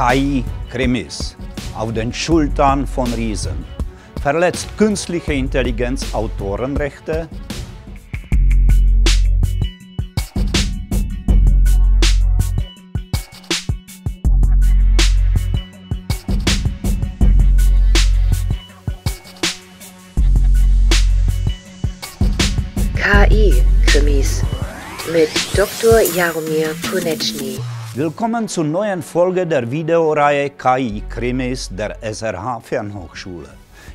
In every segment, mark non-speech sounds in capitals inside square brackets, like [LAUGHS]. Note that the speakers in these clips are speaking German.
KI-Krimis auf den Schultern von Riesen, verletzt künstliche Intelligenz Autorenrechte, KI-Krimis mit Dr. Jaromir Konechny. Willkommen zur neuen Folge der Videoreihe KI Krimis der SRH Fernhochschule.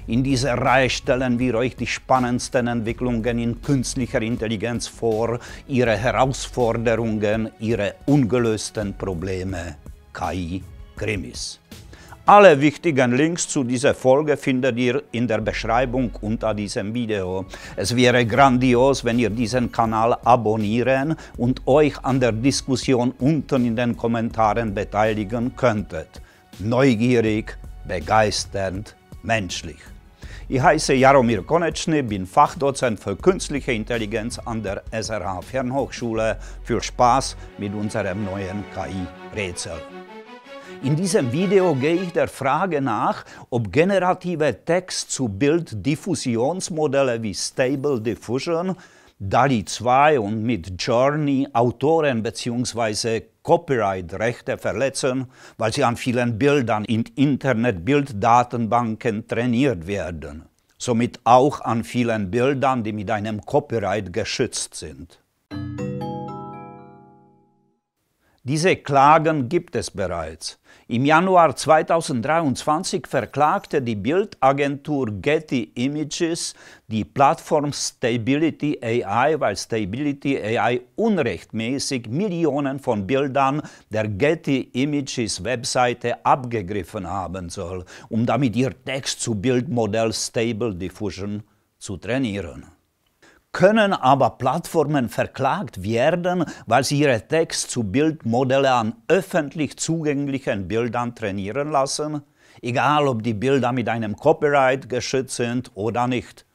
In dieser Reihe stellen wir euch die spannendsten Entwicklungen in künstlicher Intelligenz vor, ihre Herausforderungen, ihre ungelösten Probleme. KI Krimis. Alle wichtigen Links zu dieser Folge findet ihr in der Beschreibung unter diesem Video. Es wäre grandios, wenn ihr diesen Kanal abonnieren und euch an der Diskussion unten in den Kommentaren beteiligen könntet. Neugierig, begeisternd, menschlich. Ich heiße Jaromir Koneczny, bin Fachdozent für künstliche Intelligenz an der SRH Fernhochschule. Viel Spaß mit unserem neuen KI-Rätsel. In diesem Video gehe ich der Frage nach, ob generative text zu Bilddiffusionsmodelle wie Stable Diffusion, DALI 2 und mit Journey Autoren bzw. Copyright-Rechte verletzen, weil sie an vielen Bildern in Internet-Bilddatenbanken trainiert werden. Somit auch an vielen Bildern, die mit einem Copyright geschützt sind. Diese Klagen gibt es bereits. Im Januar 2023 verklagte die Bildagentur Getty Images die Plattform Stability AI, weil Stability AI unrechtmäßig Millionen von Bildern der Getty Images Webseite abgegriffen haben soll, um damit ihr Text zu Bildmodell Stable Diffusion zu trainieren können aber Plattformen verklagt werden, weil sie ihre Text zu Bildmodelle an öffentlich zugänglichen Bildern trainieren lassen, egal ob die Bilder mit einem Copyright geschützt sind oder nicht.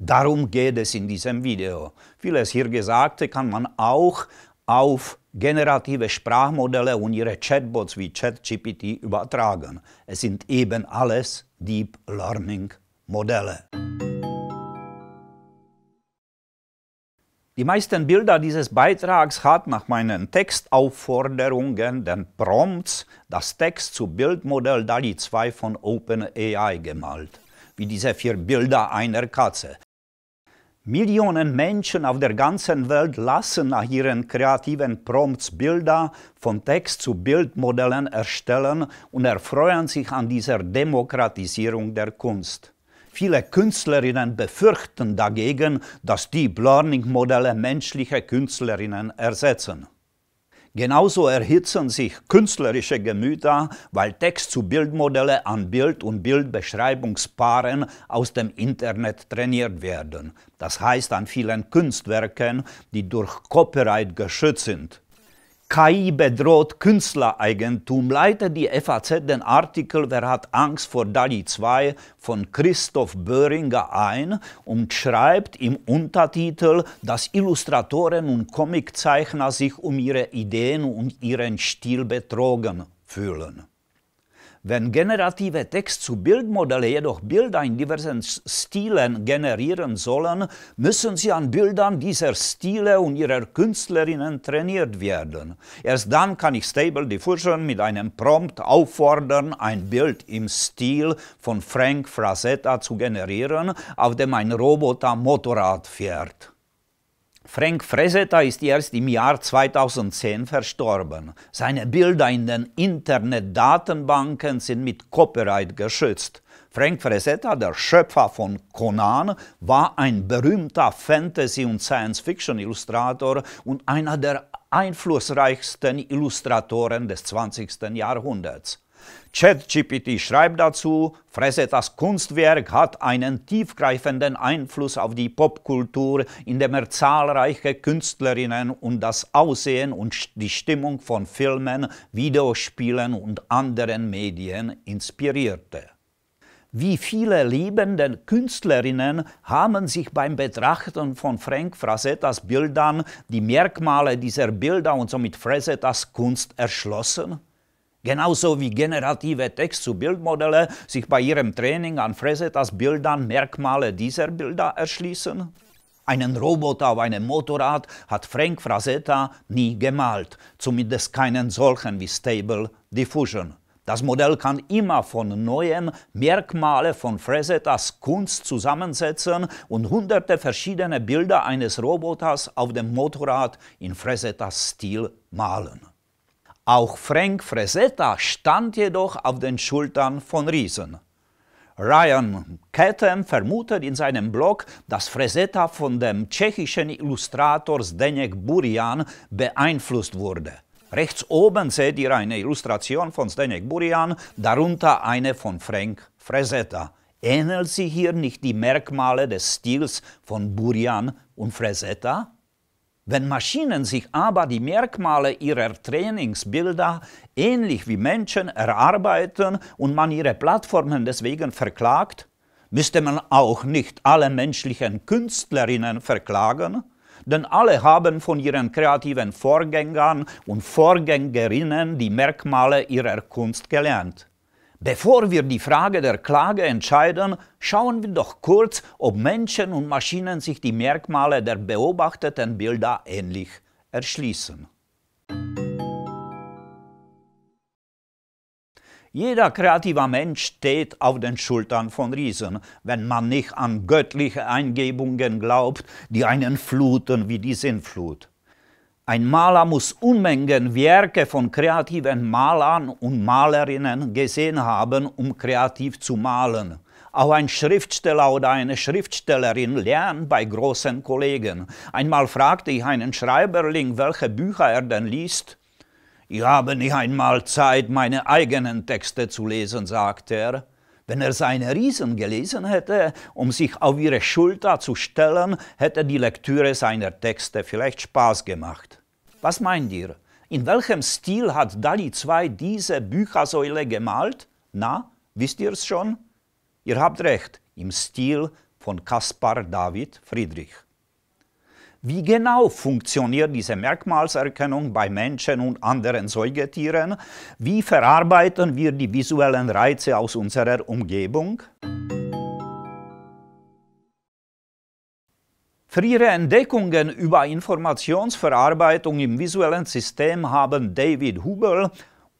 Darum geht es in diesem Video. Vieles hier Gesagte kann man auch auf generative Sprachmodelle und ihre Chatbots wie ChatGPT übertragen. Es sind eben alles Deep Learning Modelle. Die meisten Bilder dieses Beitrags hat nach meinen Textaufforderungen den Prompts das Text zu Bildmodell DALI 2 von OpenAI gemalt, wie diese vier Bilder einer Katze. Millionen Menschen auf der ganzen Welt lassen nach ihren kreativen Prompts Bilder von Text zu Bildmodellen erstellen und erfreuen sich an dieser Demokratisierung der Kunst. Viele Künstlerinnen befürchten dagegen, dass Deep Learning-Modelle menschliche Künstlerinnen ersetzen. Genauso erhitzen sich künstlerische Gemüter, weil text zu Bildmodelle an Bild- und Bildbeschreibungspaaren aus dem Internet trainiert werden. Das heißt an vielen Kunstwerken, die durch Copyright geschützt sind. KI bedroht Künstlereigentum, leitet die FAZ den Artikel Wer hat Angst vor DALI 2 von Christoph Böhringer ein und schreibt im Untertitel, dass Illustratoren und Comiczeichner sich um ihre Ideen und ihren Stil betrogen fühlen. Wenn generative Text zu Bildmodelle jedoch Bilder in diversen Stilen generieren sollen, müssen sie an Bildern dieser Stile und ihrer Künstlerinnen trainiert werden. Erst dann kann ich Stable Diffusion mit einem Prompt auffordern, ein Bild im Stil von Frank Frazetta zu generieren, auf dem ein Roboter Motorrad fährt. Frank Fresetta ist erst im Jahr 2010 verstorben. Seine Bilder in den Internetdatenbanken sind mit Copyright geschützt. Frank Fresetta, der Schöpfer von Conan, war ein berühmter Fantasy- und Science-Fiction-Illustrator und einer der einflussreichsten Illustratoren des 20. Jahrhunderts. ChatGPT schreibt dazu, Fresse das Kunstwerk hat einen tiefgreifenden Einfluss auf die Popkultur, indem er zahlreiche Künstlerinnen und das Aussehen und die Stimmung von Filmen, Videospielen und anderen Medien inspirierte. Wie viele liebende Künstlerinnen haben sich beim Betrachten von Frank Frasettas Bildern die Merkmale dieser Bilder und somit Frasettas Kunst erschlossen? Genauso wie generative Text zu Bildmodelle sich bei ihrem Training an Fresetas Bildern Merkmale dieser Bilder erschließen? Einen Roboter auf einem Motorrad hat Frank Frasetta nie gemalt, zumindest keinen solchen wie Stable Diffusion. Das Modell kann immer von neuem Merkmale von Fresettas Kunst zusammensetzen und hunderte verschiedene Bilder eines Roboters auf dem Motorrad in Fresettas Stil malen. Auch Frank Fresetta stand jedoch auf den Schultern von Riesen. Ryan Kettem vermutet in seinem Blog, dass Fresetta von dem tschechischen Illustrator Zdeněk Burian beeinflusst wurde. Rechts oben seht ihr eine Illustration von Zdeněk Burian, darunter eine von Frank Fresetta. Ähneln sie hier nicht die Merkmale des Stils von Burian und Fresetta? Wenn Maschinen sich aber die Merkmale ihrer Trainingsbilder ähnlich wie Menschen erarbeiten und man ihre Plattformen deswegen verklagt, müsste man auch nicht alle menschlichen Künstlerinnen verklagen, denn alle haben von ihren kreativen Vorgängern und Vorgängerinnen die Merkmale ihrer Kunst gelernt. Bevor wir die Frage der Klage entscheiden, schauen wir doch kurz, ob Menschen und Maschinen sich die Merkmale der beobachteten Bilder ähnlich erschließen. Jeder kreative Mensch steht auf den Schultern von Riesen, wenn man nicht an göttliche Eingebungen glaubt, die einen fluten wie die Sinnflut. Ein Maler muss Unmengen Werke von kreativen Malern und Malerinnen gesehen haben, um kreativ zu malen. Auch ein Schriftsteller oder eine Schriftstellerin lernt bei großen Kollegen. Einmal fragte ich einen Schreiberling, welche Bücher er denn liest. Ich habe nicht einmal Zeit, meine eigenen Texte zu lesen, sagt er. Wenn er seine Riesen gelesen hätte, um sich auf ihre Schulter zu stellen, hätte die Lektüre seiner Texte vielleicht Spaß gemacht. Was meint ihr? In welchem Stil hat Dali II diese Büchersäule gemalt? Na, wisst ihr es schon? Ihr habt recht, im Stil von Kaspar David Friedrich. Wie genau funktioniert diese Merkmalserkennung bei Menschen und anderen Säugetieren? Wie verarbeiten wir die visuellen Reize aus unserer Umgebung? Für ihre Entdeckungen über Informationsverarbeitung im visuellen System haben David Hubel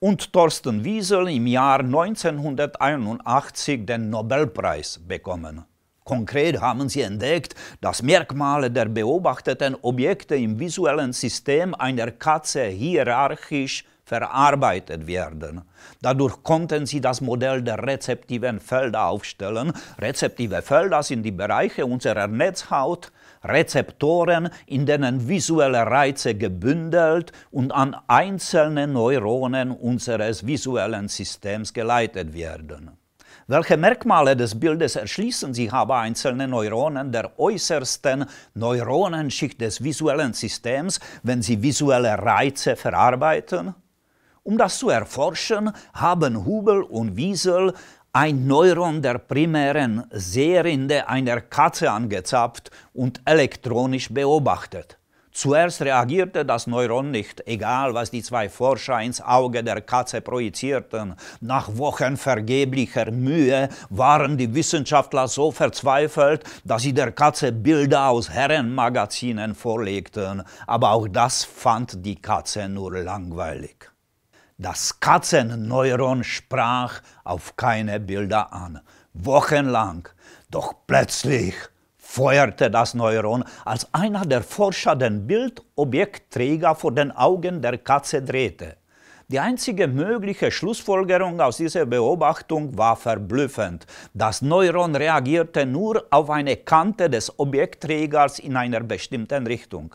und Thorsten Wiesel im Jahr 1981 den Nobelpreis bekommen. Konkret haben sie entdeckt, dass Merkmale der beobachteten Objekte im visuellen System einer Katze hierarchisch verarbeitet werden. Dadurch konnten sie das Modell der rezeptiven Felder aufstellen. Rezeptive Felder sind die Bereiche unserer Netzhaut, Rezeptoren, in denen visuelle Reize gebündelt und an einzelne Neuronen unseres visuellen Systems geleitet werden. Welche Merkmale des Bildes erschließen sich aber einzelne Neuronen der äußersten Neuronenschicht des visuellen Systems, wenn sie visuelle Reize verarbeiten? Um das zu erforschen, haben Hubel und Wiesel ein Neuron der primären Seerinde einer Katze angezapft und elektronisch beobachtet. Zuerst reagierte das Neuron nicht, egal was die zwei Forscher ins Auge der Katze projizierten. Nach Wochen vergeblicher Mühe waren die Wissenschaftler so verzweifelt, dass sie der Katze Bilder aus Herrenmagazinen vorlegten. Aber auch das fand die Katze nur langweilig. Das Katzenneuron sprach auf keine Bilder an, wochenlang. Doch plötzlich feuerte das Neuron, als einer der Forscher den Bildobjektträger vor den Augen der Katze drehte. Die einzige mögliche Schlussfolgerung aus dieser Beobachtung war verblüffend. Das Neuron reagierte nur auf eine Kante des Objektträgers in einer bestimmten Richtung.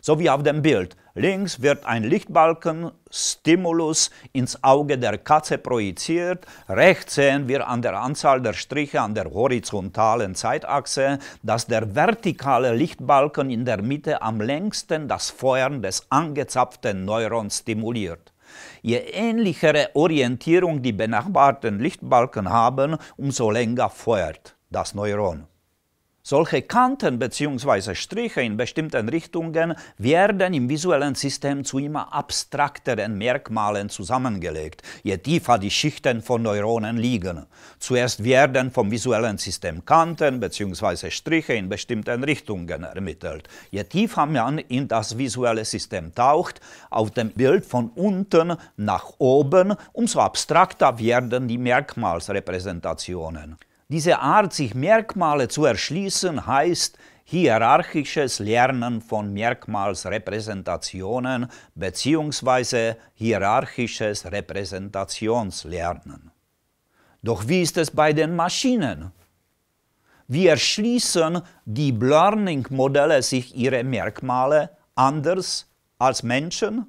So wie auf dem Bild. Links wird ein Lichtbalken-Stimulus ins Auge der Katze projiziert. Rechts sehen wir an der Anzahl der Striche an der horizontalen Zeitachse, dass der vertikale Lichtbalken in der Mitte am längsten das Feuern des angezapften Neurons stimuliert. Je ähnlichere Orientierung die benachbarten Lichtbalken haben, umso länger feuert das Neuron. Solche Kanten bzw. Striche in bestimmten Richtungen werden im visuellen System zu immer abstrakteren Merkmalen zusammengelegt, je tiefer die Schichten von Neuronen liegen. Zuerst werden vom visuellen System Kanten bzw. Striche in bestimmten Richtungen ermittelt. Je tiefer man in das visuelle System taucht, auf dem Bild von unten nach oben, umso abstrakter werden die Merkmalsrepräsentationen. Diese Art, sich Merkmale zu erschließen, heißt hierarchisches Lernen von Merkmalsrepräsentationen bzw. hierarchisches Repräsentationslernen. Doch wie ist es bei den Maschinen? Wie erschließen die Learning-Modelle sich ihre Merkmale anders als Menschen?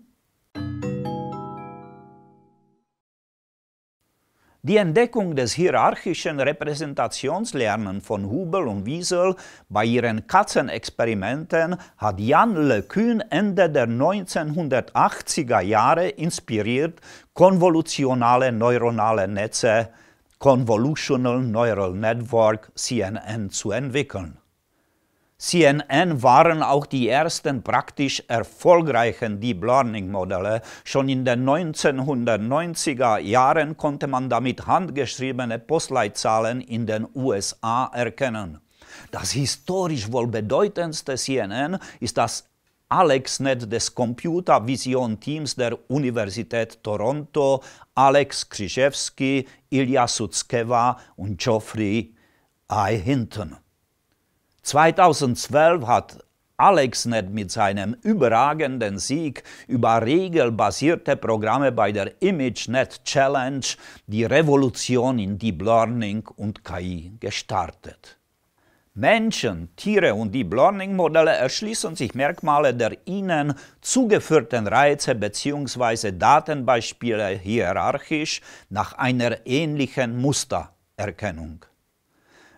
Die Entdeckung des hierarchischen Repräsentationslernen von Hubel und Wiesel bei ihren Katzenexperimenten hat Jan Le Kuhn Ende der 1980er Jahre inspiriert, konvolutionale neuronale Netze, Convolutional Neural Network, CNN, zu entwickeln. CNN waren auch die ersten praktisch erfolgreichen Deep Learning Modelle. Schon in den 1990er Jahren konnte man damit handgeschriebene Postleitzahlen in den USA erkennen. Das historisch wohl bedeutendste CNN ist das AlexNet des Computer Vision Teams der Universität Toronto, Alex Krzyzewski, Ilya Sutskewa und Geoffrey I. Hinton. 2012 hat AlexNet mit seinem überragenden Sieg über regelbasierte Programme bei der ImageNet Challenge die Revolution in Deep Learning und KI gestartet. Menschen, Tiere und Deep Learning-Modelle erschließen sich Merkmale der ihnen zugeführten Reize bzw. Datenbeispiele hierarchisch nach einer ähnlichen Mustererkennung.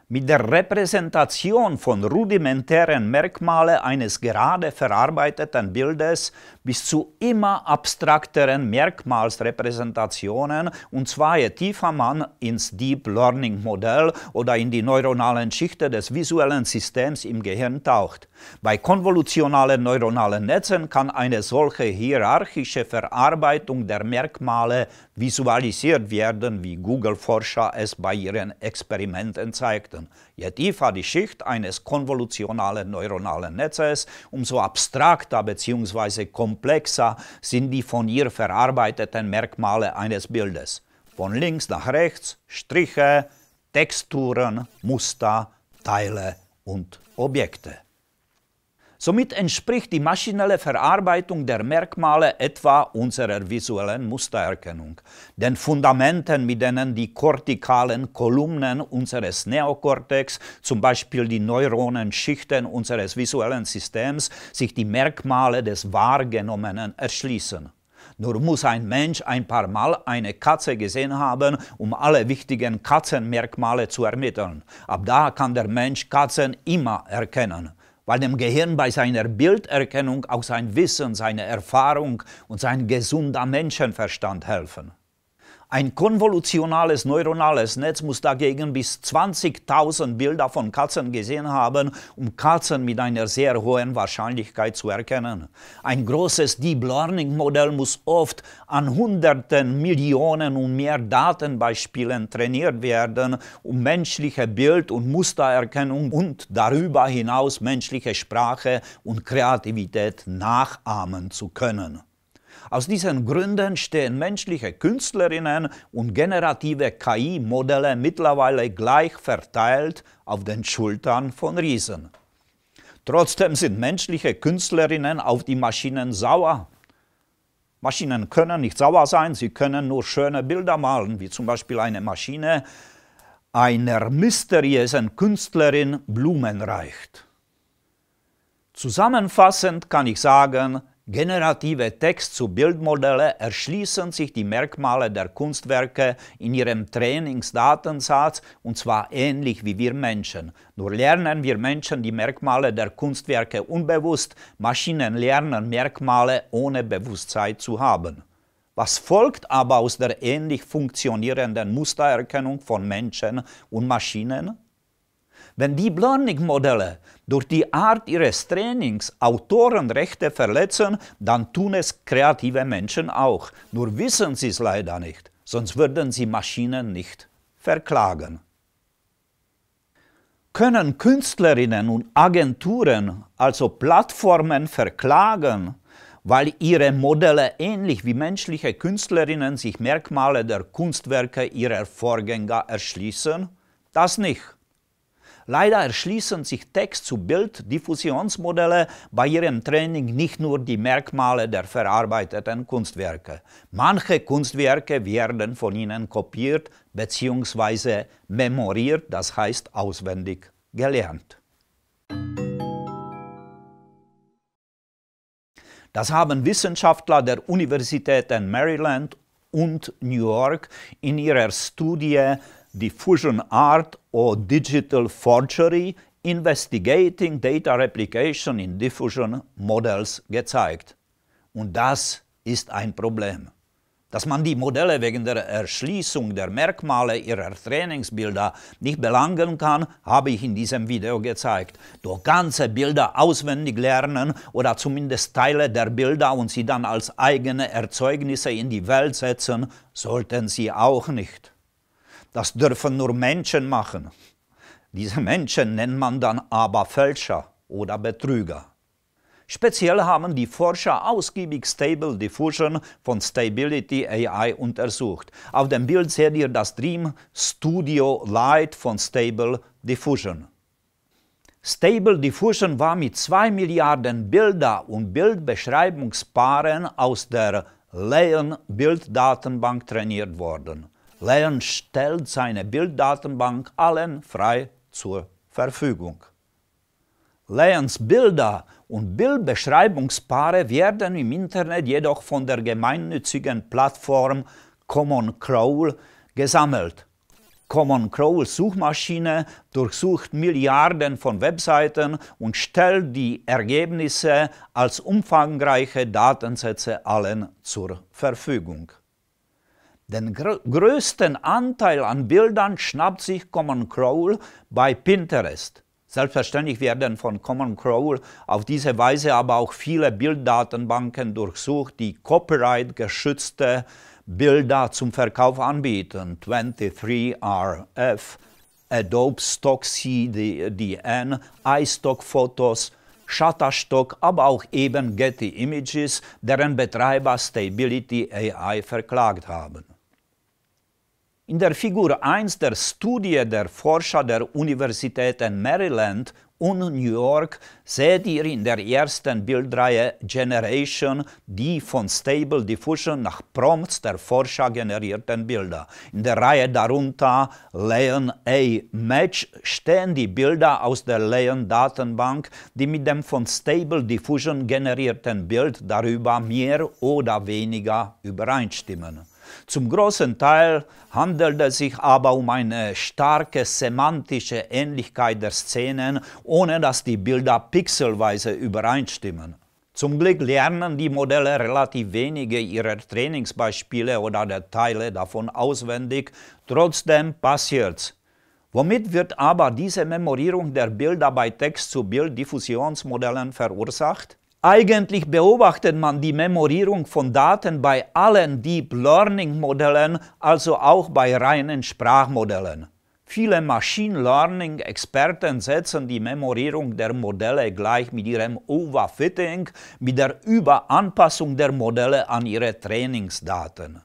Mit der Repräsentation von rudimentären Merkmalen eines gerade verarbeiteten Bildes bis zu immer abstrakteren Merkmalsrepräsentationen und zwar je tiefer man ins Deep Learning Modell oder in die neuronalen Schichten des visuellen Systems im Gehirn taucht. Bei konvolutionalen neuronalen Netzen kann eine solche hierarchische Verarbeitung der Merkmale visualisiert werden, wie Google-Forscher es bei ihren Experimenten zeigten. Je tiefer die Schicht eines konvolutionalen neuronalen Netzes, umso abstrakter bzw. komplexer sind die von ihr verarbeiteten Merkmale eines Bildes. Von links nach rechts Striche, Texturen, Muster, Teile und Objekte. Somit entspricht die maschinelle Verarbeitung der Merkmale etwa unserer visuellen Mustererkennung, den Fundamenten, mit denen die kortikalen Kolumnen unseres Neokortex, zum Beispiel die Neuronenschichten unseres visuellen Systems, sich die Merkmale des Wahrgenommenen erschließen. Nur muss ein Mensch ein paar Mal eine Katze gesehen haben, um alle wichtigen Katzenmerkmale zu ermitteln. Ab da kann der Mensch Katzen immer erkennen weil dem Gehirn bei seiner Bilderkennung auch sein Wissen, seine Erfahrung und sein gesunder Menschenverstand helfen. Ein konvolutionales neuronales Netz muss dagegen bis 20.000 Bilder von Katzen gesehen haben, um Katzen mit einer sehr hohen Wahrscheinlichkeit zu erkennen. Ein großes Deep Learning Modell muss oft an Hunderten, Millionen und mehr Datenbeispielen trainiert werden, um menschliche Bild- und Mustererkennung und darüber hinaus menschliche Sprache und Kreativität nachahmen zu können. Aus diesen Gründen stehen menschliche Künstlerinnen und generative KI-Modelle mittlerweile gleich verteilt auf den Schultern von Riesen. Trotzdem sind menschliche Künstlerinnen auf die Maschinen sauer. Maschinen können nicht sauer sein, sie können nur schöne Bilder malen, wie zum Beispiel eine Maschine einer mysteriösen Künstlerin Blumen reicht. Zusammenfassend kann ich sagen, generative Text zu Bildmodelle erschließen sich die Merkmale der Kunstwerke in ihrem Trainingsdatensatz und zwar ähnlich wie wir Menschen. Nur lernen wir Menschen die Merkmale der Kunstwerke unbewusst, Maschinen lernen Merkmale ohne Bewusstsein zu haben. Was folgt aber aus der ähnlich funktionierenden Mustererkennung von Menschen und Maschinen? Wenn Deep Learning-Modelle durch die Art ihres Trainings Autorenrechte verletzen, dann tun es kreative Menschen auch. Nur wissen sie es leider nicht, sonst würden sie Maschinen nicht verklagen. Können Künstlerinnen und Agenturen, also Plattformen, verklagen, weil ihre Modelle ähnlich wie menschliche Künstlerinnen sich Merkmale der Kunstwerke ihrer Vorgänger erschließen? Das nicht. Leider erschließen sich Text zu Bild-Diffusionsmodelle bei ihrem Training nicht nur die Merkmale der verarbeiteten Kunstwerke. Manche Kunstwerke werden von ihnen kopiert bzw. memoriert, das heißt auswendig gelernt. Das haben Wissenschaftler der Universitäten Maryland und New York in ihrer Studie diffusion art or digital forgery investigating data replication in diffusion models gezeigt. Und das ist ein Problem. Dass man die Modelle wegen der Erschließung der Merkmale ihrer Trainingsbilder nicht belangen kann, habe ich in diesem Video gezeigt. Durch ganze Bilder auswendig lernen oder zumindest Teile der Bilder und sie dann als eigene Erzeugnisse in die Welt setzen, sollten sie auch nicht. Das dürfen nur Menschen machen. Diese Menschen nennt man dann aber Fälscher oder Betrüger. Speziell haben die Forscher ausgiebig Stable Diffusion von Stability AI untersucht. Auf dem Bild seht ihr das Dream Studio Lite von Stable Diffusion. Stable Diffusion war mit 2 Milliarden Bilder und Bildbeschreibungspaaren aus der Leon Bilddatenbank trainiert worden. Lern stellt seine Bilddatenbank allen frei zur Verfügung. Leons Bilder und Bildbeschreibungspaare werden im Internet jedoch von der gemeinnützigen Plattform Common Crawl gesammelt. Common Crawl Suchmaschine durchsucht Milliarden von Webseiten und stellt die Ergebnisse als umfangreiche Datensätze allen zur Verfügung. Den gr größten Anteil an Bildern schnappt sich Common Crawl bei Pinterest. Selbstverständlich werden von Common Crawl auf diese Weise aber auch viele Bilddatenbanken durchsucht, die copyright-geschützte Bilder zum Verkauf anbieten. 23RF, Adobe Stock CDN, iStock Fotos, Shutterstock, aber auch eben Getty Images, deren Betreiber Stability AI verklagt haben. In der Figur 1 der Studie der Forscher der Universitäten Maryland und New York seht ihr in der ersten Bildreihe Generation die von Stable Diffusion nach Prompts der Forscher generierten Bilder. In der Reihe darunter Leon A. Match stehen die Bilder aus der Leon Datenbank, die mit dem von Stable Diffusion generierten Bild darüber mehr oder weniger übereinstimmen. Zum großen Teil handelt es sich aber um eine starke semantische Ähnlichkeit der Szenen, ohne dass die Bilder pixelweise übereinstimmen. Zum Glück lernen die Modelle relativ wenige ihrer Trainingsbeispiele oder der Teile davon auswendig, trotzdem passiert's. Womit wird aber diese Memorierung der Bilder bei Text-zu-Bild-Diffusionsmodellen verursacht? Eigentlich beobachtet man die Memorierung von Daten bei allen Deep Learning Modellen, also auch bei reinen Sprachmodellen. Viele Machine Learning Experten setzen die Memorierung der Modelle gleich mit ihrem Overfitting, mit der Überanpassung der Modelle an ihre Trainingsdaten.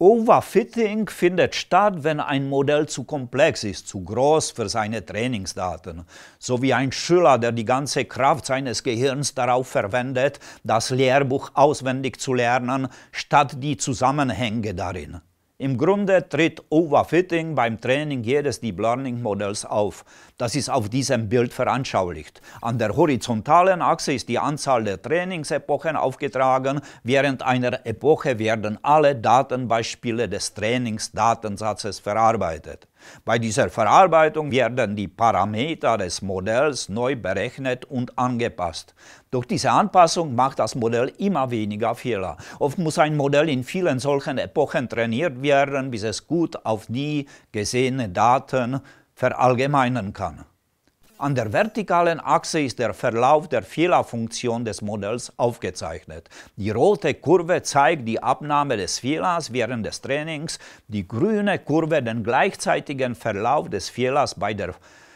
Overfitting findet statt, wenn ein Modell zu komplex ist, zu groß für seine Trainingsdaten. So wie ein Schüler, der die ganze Kraft seines Gehirns darauf verwendet, das Lehrbuch auswendig zu lernen, statt die Zusammenhänge darin. Im Grunde tritt Overfitting beim Training jedes Deep Learning Modells auf. Das ist auf diesem Bild veranschaulicht. An der horizontalen Achse ist die Anzahl der Trainingsepochen aufgetragen. Während einer Epoche werden alle Datenbeispiele des Trainingsdatensatzes verarbeitet. Bei dieser Verarbeitung werden die Parameter des Modells neu berechnet und angepasst. Durch diese Anpassung macht das Modell immer weniger Fehler. Oft muss ein Modell in vielen solchen Epochen trainiert werden, bis es gut auf nie gesehene Daten verallgemeinern kann. An der vertikalen Achse ist der Verlauf der Fehlerfunktion des Modells aufgezeichnet. Die rote Kurve zeigt die Abnahme des Fehlers während des Trainings, die grüne Kurve den gleichzeitigen Verlauf des Fehlers bei der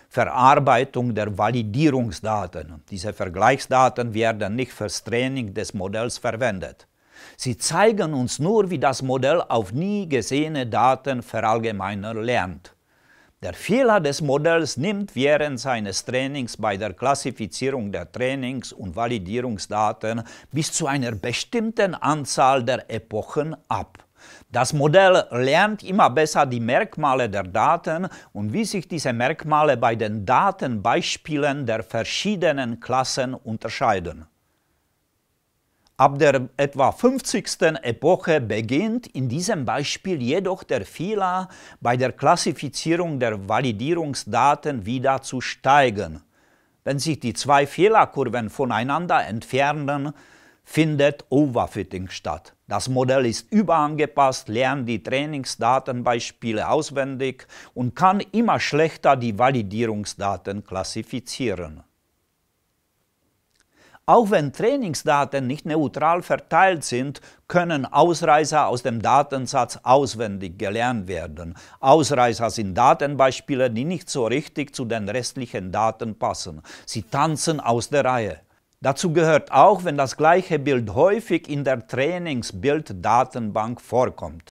Verarbeitung der Validierungsdaten. Diese Vergleichsdaten werden nicht fürs Training des Modells verwendet. Sie zeigen uns nur, wie das Modell auf nie gesehene Daten verallgemeiner lernt. Der Fehler des Modells nimmt während seines Trainings bei der Klassifizierung der Trainings- und Validierungsdaten bis zu einer bestimmten Anzahl der Epochen ab. Das Modell lernt immer besser die Merkmale der Daten und wie sich diese Merkmale bei den Datenbeispielen der verschiedenen Klassen unterscheiden. Ab der etwa 50. Epoche beginnt in diesem Beispiel jedoch der Fehler bei der Klassifizierung der Validierungsdaten wieder zu steigen. Wenn sich die zwei Fehlerkurven voneinander entfernen, findet Overfitting statt. Das Modell ist überangepasst, lernt die Trainingsdatenbeispiele auswendig und kann immer schlechter die Validierungsdaten klassifizieren. Auch wenn Trainingsdaten nicht neutral verteilt sind, können Ausreißer aus dem Datensatz auswendig gelernt werden. Ausreißer sind Datenbeispiele, die nicht so richtig zu den restlichen Daten passen. Sie tanzen aus der Reihe. Dazu gehört auch, wenn das gleiche Bild häufig in der Trainingsbilddatenbank vorkommt.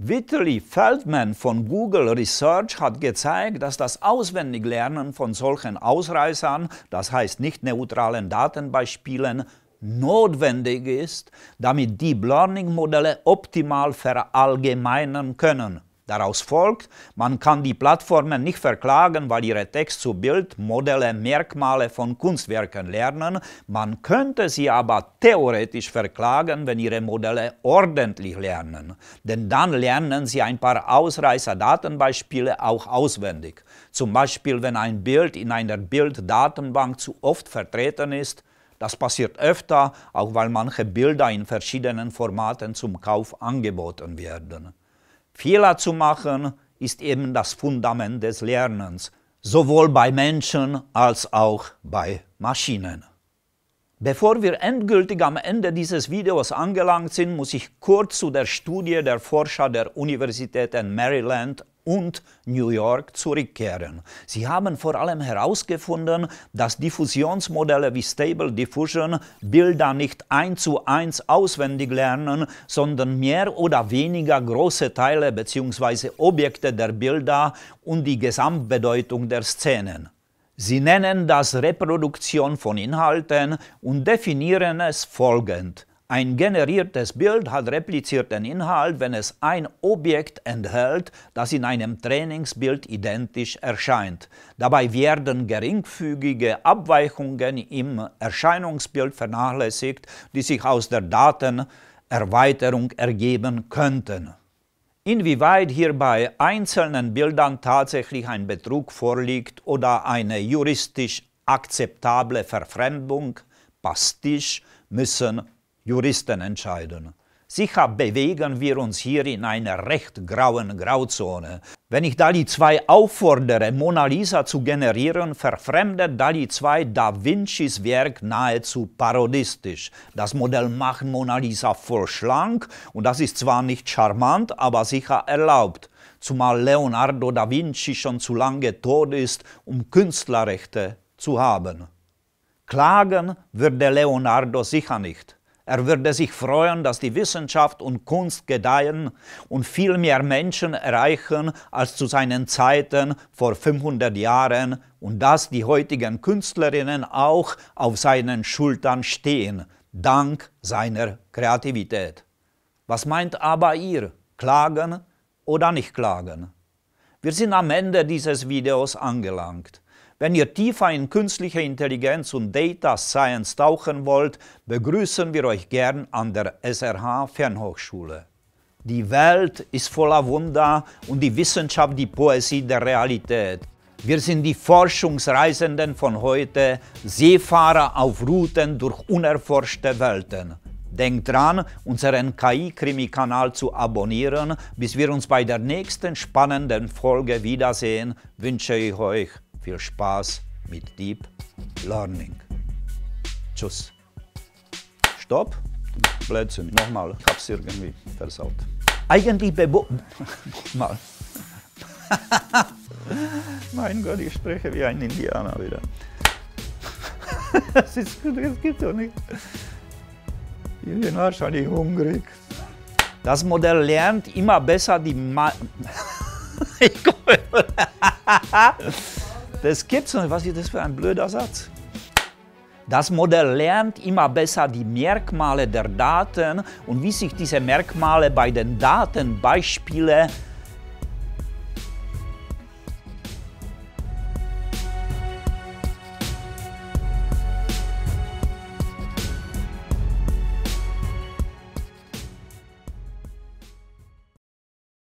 Vitaly Feldman von Google Research hat gezeigt, dass das Auswendiglernen von solchen Ausreißern, das heißt nicht neutralen Datenbeispielen, notwendig ist, damit Deep Learning Modelle optimal verallgemeinern können. Daraus folgt, man kann die Plattformen nicht verklagen, weil ihre Text zu Bild, Modelle, Merkmale von Kunstwerken lernen, man könnte sie aber theoretisch verklagen, wenn ihre Modelle ordentlich lernen. Denn dann lernen sie ein paar Ausreißer-Datenbeispiele auch auswendig. Zum Beispiel, wenn ein Bild in einer Bilddatenbank zu oft vertreten ist, das passiert öfter, auch weil manche Bilder in verschiedenen Formaten zum Kauf angeboten werden. Fehler zu machen ist eben das Fundament des Lernens, sowohl bei Menschen als auch bei Maschinen. Bevor wir endgültig am Ende dieses Videos angelangt sind, muss ich kurz zu der Studie der Forscher der Universitäten Maryland und New York zurückkehren. Sie haben vor allem herausgefunden, dass Diffusionsmodelle wie Stable Diffusion Bilder nicht eins zu eins auswendig lernen, sondern mehr oder weniger große Teile bzw. Objekte der Bilder und die Gesamtbedeutung der Szenen. Sie nennen das Reproduktion von Inhalten und definieren es folgend. Ein generiertes Bild hat replizierten Inhalt, wenn es ein Objekt enthält, das in einem Trainingsbild identisch erscheint. Dabei werden geringfügige Abweichungen im Erscheinungsbild vernachlässigt, die sich aus der Datenerweiterung ergeben könnten. Inwieweit hier bei einzelnen Bildern tatsächlich ein Betrug vorliegt oder eine juristisch akzeptable Verfremdung, Pastisch, müssen Juristen entscheiden. Sicher bewegen wir uns hier in einer recht grauen Grauzone. Wenn ich DALI 2 auffordere, Mona Lisa zu generieren, verfremdet DALI 2 Da Vincis Werk nahezu parodistisch. Das Modell macht Mona Lisa voll schlank und das ist zwar nicht charmant, aber sicher erlaubt. Zumal Leonardo da Vinci schon zu lange tot ist, um Künstlerrechte zu haben. Klagen würde Leonardo sicher nicht. Er würde sich freuen, dass die Wissenschaft und Kunst gedeihen und viel mehr Menschen erreichen als zu seinen Zeiten vor 500 Jahren und dass die heutigen Künstlerinnen auch auf seinen Schultern stehen, dank seiner Kreativität. Was meint aber ihr? Klagen oder nicht klagen? Wir sind am Ende dieses Videos angelangt. Wenn ihr tiefer in künstliche Intelligenz und Data Science tauchen wollt, begrüßen wir euch gern an der SRH Fernhochschule. Die Welt ist voller Wunder und die Wissenschaft die Poesie der Realität. Wir sind die Forschungsreisenden von heute, Seefahrer auf Routen durch unerforschte Welten. Denkt dran, unseren KI-Krimi-Kanal zu abonnieren. Bis wir uns bei der nächsten spannenden Folge wiedersehen, wünsche ich euch viel Spaß mit Deep Learning. Tschüss. Stopp. Blödsinn. Nochmal. Ich hab's irgendwie versaut. Eigentlich bebo... [LAUGHS] Nochmal. [LAUGHS] mein Gott, ich spreche wie ein Indianer wieder. [LAUGHS] das, ist, gut, das gibt's doch nicht. Ich bin wahrscheinlich hungrig. Das Modell lernt immer besser die... Ma ich komme... Das gibt's nicht. Was ist das für ein blöder Satz? Das Modell lernt immer besser die Merkmale der Daten und wie sich diese Merkmale bei den Datenbeispielen